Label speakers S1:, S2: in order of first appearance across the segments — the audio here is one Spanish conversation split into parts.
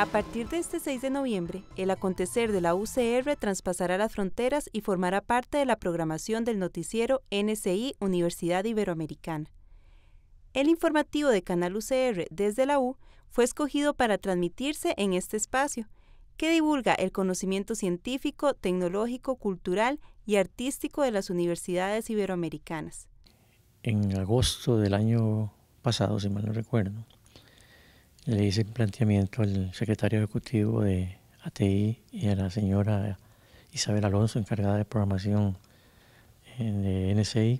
S1: A partir de este 6 de noviembre, el acontecer de la UCR traspasará las fronteras y formará parte de la programación del noticiero NCI Universidad Iberoamericana. El informativo de Canal UCR desde la U fue escogido para transmitirse en este espacio, que divulga el conocimiento científico, tecnológico, cultural y artístico de las universidades iberoamericanas.
S2: En agosto del año pasado, si mal no recuerdo, le hice un planteamiento al secretario ejecutivo de ATI y a la señora Isabel Alonso, encargada de programación eh, de NCI,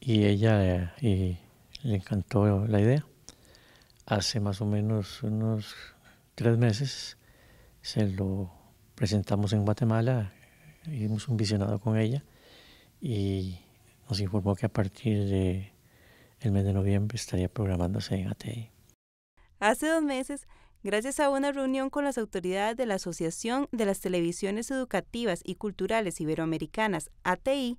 S2: y ella eh, le encantó la idea. Hace más o menos unos tres meses se lo presentamos en Guatemala, hicimos un visionado con ella y nos informó que a partir de el mes de noviembre estaría programándose en ATI.
S1: Hace dos meses, gracias a una reunión con las autoridades de la Asociación de las Televisiones Educativas y Culturales Iberoamericanas, ATI,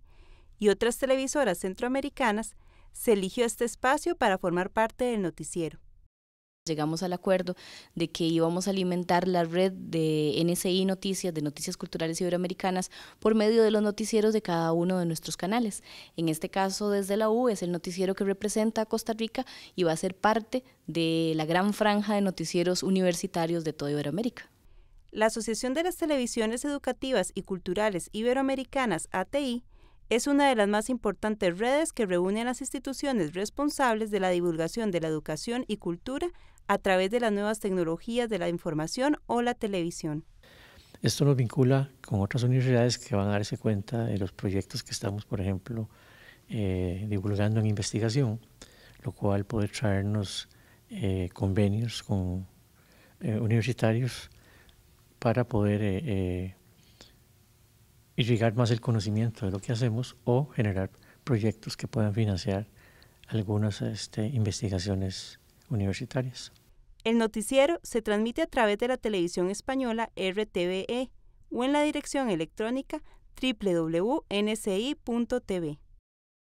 S1: y otras televisoras centroamericanas, se eligió este espacio para formar parte del noticiero. Llegamos al
S3: acuerdo de que íbamos a alimentar la red de NCI Noticias, de Noticias Culturales Iberoamericanas, por medio de los noticieros de cada uno de nuestros canales. En este caso, desde la U, es el noticiero que representa a Costa Rica y va a ser parte de la gran franja de noticieros universitarios de toda Iberoamérica.
S1: La Asociación de las Televisiones Educativas y Culturales Iberoamericanas, ATI, es una de las más importantes redes que reúne a las instituciones responsables de la divulgación de la educación y cultura a través de las nuevas tecnologías de la información o la televisión.
S2: Esto nos vincula con otras universidades que van a darse cuenta de los proyectos que estamos, por ejemplo, eh, divulgando en investigación, lo cual puede traernos eh, convenios con eh, universitarios para poder irrigar más el conocimiento de lo que hacemos o generar proyectos que puedan financiar algunas este, investigaciones universitarias.
S1: El noticiero se transmite a través de la televisión española RTVE o en la dirección electrónica www.nci.tv.